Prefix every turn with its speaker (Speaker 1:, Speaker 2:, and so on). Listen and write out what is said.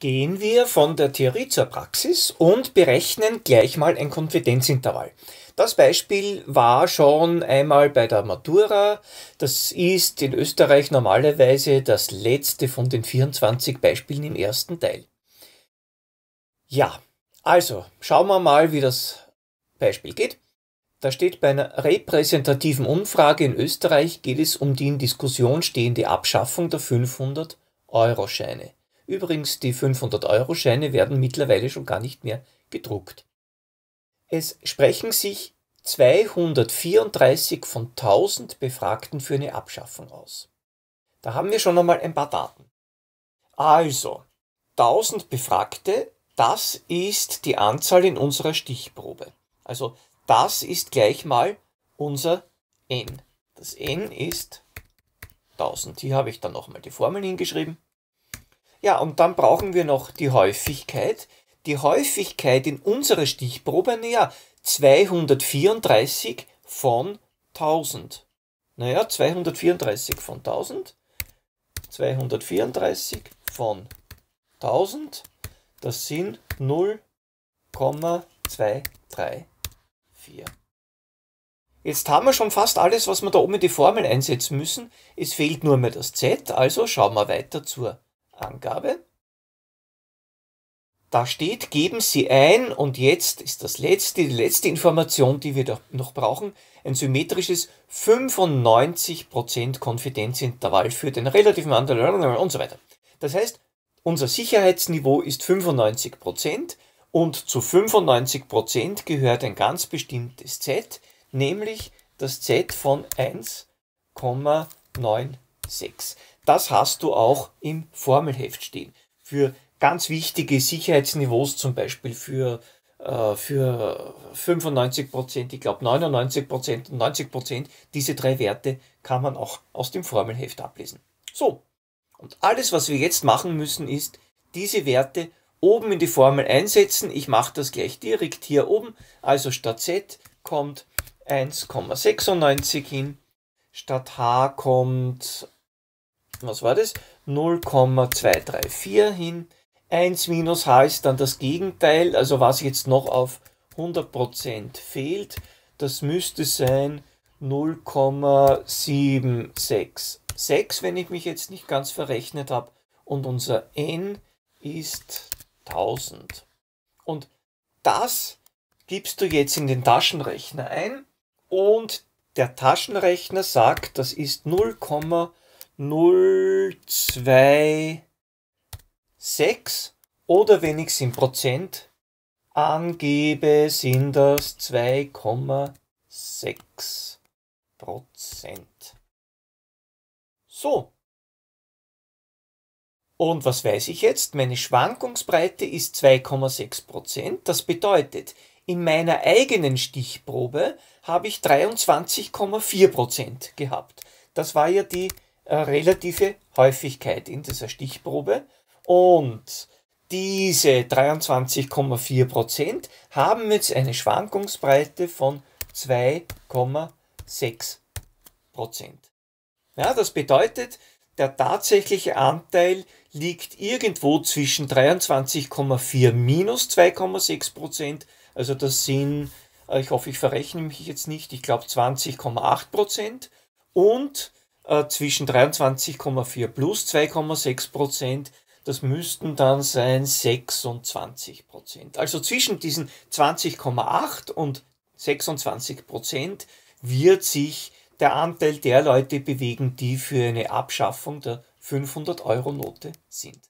Speaker 1: Gehen wir von der Theorie zur Praxis und berechnen gleich mal ein Konfidenzintervall. Das Beispiel war schon einmal bei der Matura. Das ist in Österreich normalerweise das letzte von den 24 Beispielen im ersten Teil. Ja, also schauen wir mal, wie das Beispiel geht. Da steht, bei einer repräsentativen Umfrage in Österreich geht es um die in Diskussion stehende Abschaffung der 500 Euro Scheine. Übrigens, die 500-Euro-Scheine werden mittlerweile schon gar nicht mehr gedruckt. Es sprechen sich 234 von 1000 Befragten für eine Abschaffung aus. Da haben wir schon einmal ein paar Daten. Also, 1000 Befragte, das ist die Anzahl in unserer Stichprobe. Also, das ist gleich mal unser n. Das n ist 1000. Hier habe ich dann nochmal die Formel hingeschrieben. Ja, und dann brauchen wir noch die Häufigkeit. Die Häufigkeit in unserer Stichprobe, naja, 234 von 1000. Naja, 234 von 1000. 234 von 1000. Das sind 0,234. Jetzt haben wir schon fast alles, was wir da oben in die Formel einsetzen müssen. Es fehlt nur mehr das Z, also schauen wir weiter zur Angabe. Da steht, geben Sie ein und jetzt ist das letzte, die letzte Information, die wir noch brauchen, ein symmetrisches 95% Konfidenzintervall für den relativen Anteil und so weiter. Das heißt, unser Sicherheitsniveau ist 95% und zu 95% gehört ein ganz bestimmtes Z, nämlich das Z von 1,96. Das hast du auch im Formelheft stehen. Für ganz wichtige Sicherheitsniveaus zum Beispiel für, äh, für 95 ich glaube 99 und 90 diese drei Werte kann man auch aus dem Formelheft ablesen. So, und alles, was wir jetzt machen müssen, ist diese Werte oben in die Formel einsetzen. Ich mache das gleich direkt hier oben. Also statt z kommt 1,96 hin, statt h kommt was war das? 0,234 hin. 1 minus h ist dann das Gegenteil, also was jetzt noch auf 100% fehlt, das müsste sein 0,766, wenn ich mich jetzt nicht ganz verrechnet habe. Und unser n ist 1000. Und das gibst du jetzt in den Taschenrechner ein und der Taschenrechner sagt, das ist 0,766. 026 oder wenn ich es in Prozent angebe, sind das 2,6 Prozent. So. Und was weiß ich jetzt? Meine Schwankungsbreite ist 2,6 Prozent. Das bedeutet, in meiner eigenen Stichprobe habe ich 23,4 Prozent gehabt. Das war ja die äh, relative Häufigkeit in dieser Stichprobe und diese 23,4% haben jetzt eine Schwankungsbreite von 2,6%. Ja, das bedeutet, der tatsächliche Anteil liegt irgendwo zwischen 23,4 minus 2,6%, also das sind, äh, ich hoffe, ich verrechne mich jetzt nicht, ich glaube 20,8% und äh, zwischen 23,4 plus 2,6 Prozent. Das müssten dann sein 26 Prozent. Also zwischen diesen 20,8 und 26 Prozent wird sich der Anteil der Leute bewegen, die für eine Abschaffung der 500-Euro-Note sind.